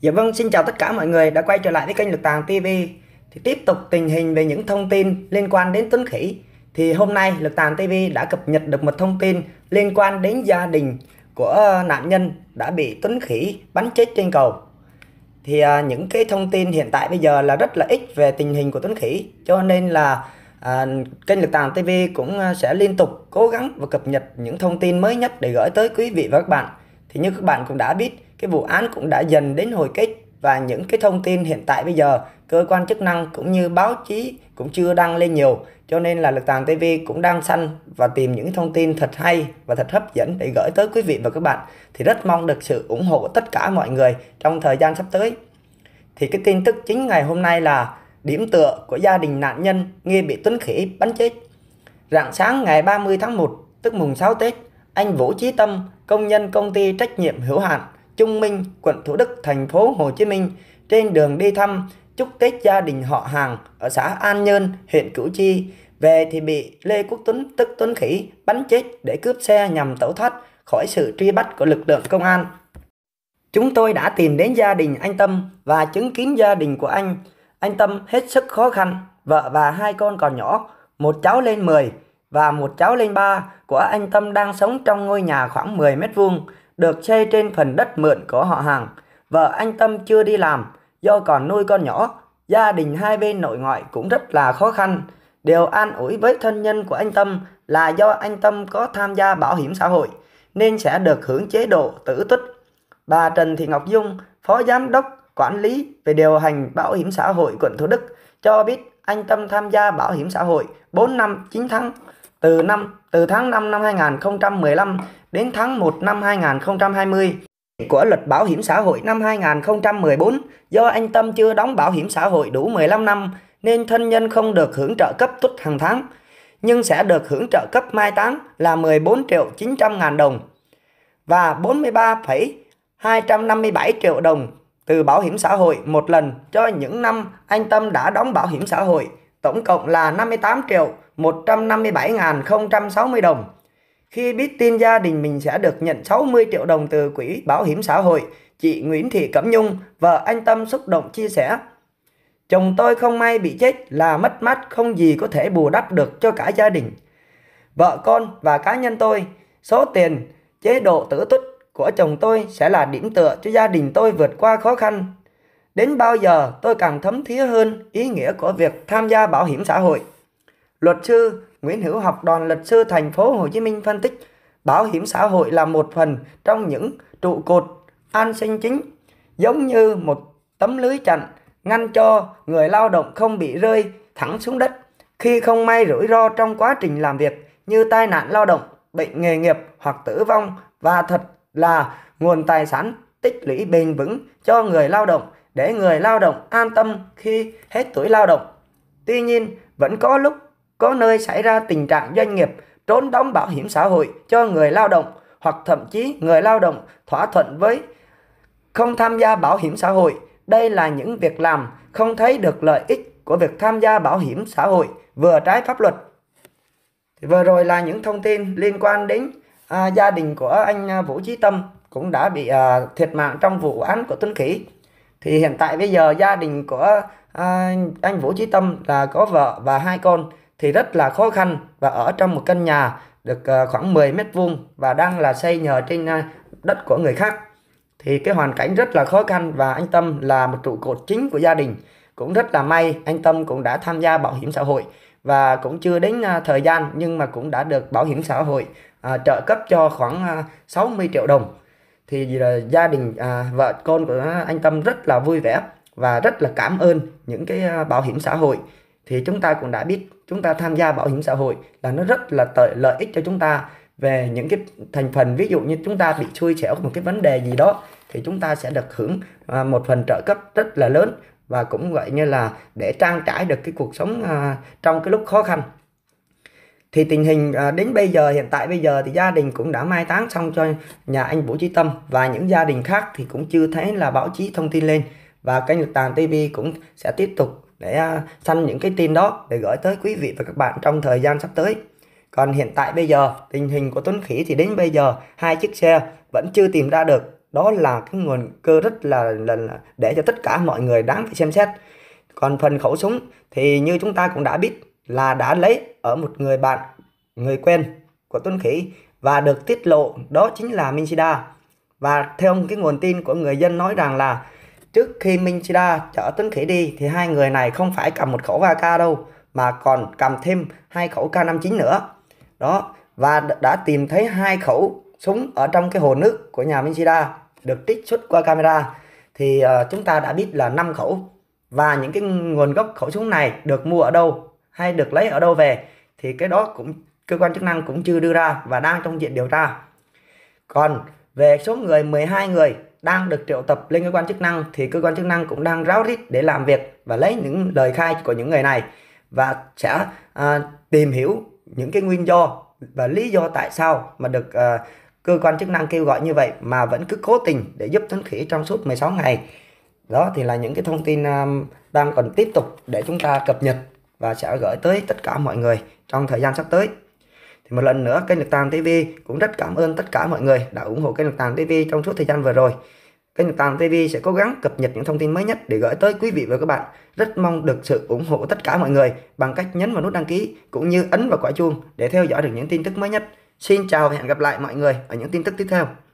Dạ vâng, xin chào tất cả mọi người đã quay trở lại với kênh Lực Tàng TV. Thì tiếp tục tình hình về những thông tin liên quan đến Tuấn Khỉ. Thì hôm nay Lực Tàng TV đã cập nhật được một thông tin liên quan đến gia đình của ờ, nạn nhân đã bị Tuấn Khỉ bắn chết trên cầu. Thì à, những cái thông tin hiện tại bây giờ là rất là ít về tình hình của Tuấn Khỉ. Cho nên là à, kênh Lực Tàng TV cũng sẽ liên tục cố gắng và cập nhật những thông tin mới nhất để gửi tới quý vị và các bạn. Thì như các bạn cũng đã biết cái vụ án cũng đã dần đến hồi kết và những cái thông tin hiện tại bây giờ cơ quan chức năng cũng như báo chí cũng chưa đăng lên nhiều cho nên là lực tàng TV cũng đang săn và tìm những thông tin thật hay và thật hấp dẫn để gửi tới quý vị và các bạn thì rất mong được sự ủng hộ của tất cả mọi người trong thời gian sắp tới thì cái tin tức chính ngày hôm nay là điểm tựa của gia đình nạn nhân nghi bị Tuấn Khỉ bắn chết rạng sáng ngày 30 tháng 1 tức mùng 6 Tết anh Vũ Chí Tâm công nhân công ty trách nhiệm hữu hạn Trung Minh, quận Thủ Đức, thành phố Hồ Chí Minh trên đường đi thăm chúc Tết gia đình họ hàng ở xã An Nhơn, huyện Củ Chi. Về thì bị Lê Quốc Tuấn tức Tuấn Khỉ bắn chết để cướp xe nhằm tẩu thoát khỏi sự truy bắt của lực lượng công an. Chúng tôi đã tìm đến gia đình anh Tâm và chứng kiến gia đình của anh. Anh Tâm hết sức khó khăn, vợ và hai con còn nhỏ, một cháu lên 10 và một cháu lên 3 của anh Tâm đang sống trong ngôi nhà khoảng 10 mét vuông được xây trên phần đất mượn của họ hàng. Vợ anh Tâm chưa đi làm do còn nuôi con nhỏ, gia đình hai bên nội ngoại cũng rất là khó khăn. Điều an ủi với thân nhân của anh Tâm là do anh Tâm có tham gia bảo hiểm xã hội nên sẽ được hưởng chế độ tử tuất. Bà Trần Thị Ngọc Dung, Phó Giám đốc Quản lý về điều hành bảo hiểm xã hội quận Thủ Đức cho biết anh Tâm tham gia bảo hiểm xã hội 4 năm 9 tháng từ năm từ tháng 5 năm 2015 đến tháng 1 năm 2020 của luật bảo hiểm xã hội năm 2014 do anh Tâm chưa đóng bảo hiểm xã hội đủ 15 năm nên thân nhân không được hưởng trợ cấp tuất hàng tháng nhưng sẽ được hưởng trợ cấp mai táng là 14 triệu 900 ngàn đồng và 43,257 triệu đồng từ bảo hiểm xã hội một lần cho những năm anh Tâm đã đóng bảo hiểm xã hội, tổng cộng là 58 triệu 157.060 đồng. Khi biết tin gia đình mình sẽ được nhận 60 triệu đồng từ Quỹ Bảo hiểm xã hội, chị Nguyễn Thị Cẩm Nhung, vợ anh Tâm xúc động chia sẻ. Chồng tôi không may bị chết là mất mát không gì có thể bù đắp được cho cả gia đình. Vợ con và cá nhân tôi, số tiền, chế độ tử tuất của chồng tôi sẽ là điểm tựa cho gia đình tôi vượt qua khó khăn. Đến bao giờ tôi càng thấm thía hơn ý nghĩa của việc tham gia bảo hiểm xã hội. Luật sư Nguyễn Hữu Học đoàn luật sư thành phố Hồ Chí Minh phân tích bảo hiểm xã hội là một phần trong những trụ cột an sinh chính giống như một tấm lưới chặn ngăn cho người lao động không bị rơi thẳng xuống đất khi không may rủi ro trong quá trình làm việc như tai nạn lao động, bệnh nghề nghiệp hoặc tử vong và thật là nguồn tài sản tích lũy bền vững cho người lao động để người lao động an tâm khi hết tuổi lao động. Tuy nhiên, vẫn có lúc có nơi xảy ra tình trạng doanh nghiệp trốn đóng bảo hiểm xã hội cho người lao động hoặc thậm chí người lao động thỏa thuận với không tham gia bảo hiểm xã hội. Đây là những việc làm không thấy được lợi ích của việc tham gia bảo hiểm xã hội vừa trái pháp luật. Vừa rồi là những thông tin liên quan đến à, gia đình của anh à, Vũ trí Tâm cũng đã bị à, thiệt mạng trong vụ án của Tuấn Khỉ. Thì hiện tại bây giờ gia đình của à, anh Vũ trí Tâm là có vợ và hai con thì rất là khó khăn và ở trong một căn nhà được ờ, khoảng 10 mét vuông và đang là xây nhờ trên ờ, đất của người khác thì cái hoàn cảnh rất là khó khăn và anh Tâm là một trụ cột chính của gia đình cũng rất là may anh Tâm cũng đã tham gia bảo hiểm xã hội và cũng chưa đến ờ, thời gian nhưng mà cũng đã được bảo hiểm xã hội à, trợ cấp cho khoảng 60 triệu đồng thì gia đình à, vợ con của anh Tâm rất là vui vẻ và rất là cảm ơn những cái bảo hiểm xã hội thì chúng ta cũng đã biết chúng ta tham gia bảo hiểm xã hội là nó rất là tợi, lợi ích cho chúng ta về những cái thành phần ví dụ như chúng ta bị xui xẻo một cái vấn đề gì đó thì chúng ta sẽ được hưởng à, một phần trợ cấp rất là lớn và cũng gọi như là để trang trải được cái cuộc sống à, trong cái lúc khó khăn thì tình hình à, đến bây giờ hiện tại bây giờ thì gia đình cũng đã mai táng xong cho nhà anh Vũ Trí Tâm và những gia đình khác thì cũng chưa thấy là báo chí thông tin lên và kênh Lực Tàn TV cũng sẽ tiếp tục để à, săn những cái tin đó để gửi tới quý vị và các bạn trong thời gian sắp tới. Còn hiện tại bây giờ, tình hình của Tuấn Khỉ thì đến bây giờ hai chiếc xe vẫn chưa tìm ra được. Đó là cái nguồn cơ rất là, là, là để cho tất cả mọi người đáng phải xem xét. Còn phần khẩu súng thì như chúng ta cũng đã biết là đã lấy ở một người bạn, người quen của Tuấn Khỉ và được tiết lộ đó chính là Minshida. Và theo cái nguồn tin của người dân nói rằng là Trước khi Minchida chở Tuấn Khỉ đi thì hai người này không phải cầm một khẩu AK đâu mà còn cầm thêm hai khẩu K59 nữa. Đó, và đã tìm thấy hai khẩu súng ở trong cái hồ nước của nhà Minchida được trích xuất qua camera thì uh, chúng ta đã biết là năm khẩu và những cái nguồn gốc khẩu súng này được mua ở đâu hay được lấy ở đâu về thì cái đó cũng cơ quan chức năng cũng chưa đưa ra và đang trong diện điều tra. Còn về số người 12 người đang được triệu tập lên cơ quan chức năng thì cơ quan chức năng cũng đang ráo rít để làm việc và lấy những lời khai của những người này và sẽ à, tìm hiểu những cái nguyên do và lý do tại sao mà được à, cơ quan chức năng kêu gọi như vậy mà vẫn cứ cố tình để giúp Tuấn Khỉ trong suốt 16 ngày. Đó thì là những cái thông tin um, đang còn tiếp tục để chúng ta cập nhật và sẽ gửi tới tất cả mọi người trong thời gian sắp tới. Thì một lần nữa kênh Lực Tàng TV cũng rất cảm ơn tất cả mọi người đã ủng hộ kênh Lực Tàng TV trong suốt thời gian vừa rồi. Kênh Nhật Tàn TV sẽ cố gắng cập nhật những thông tin mới nhất để gửi tới quý vị và các bạn. Rất mong được sự ủng hộ tất cả mọi người bằng cách nhấn vào nút đăng ký cũng như ấn vào quả chuông để theo dõi được những tin tức mới nhất. Xin chào và hẹn gặp lại mọi người ở những tin tức tiếp theo.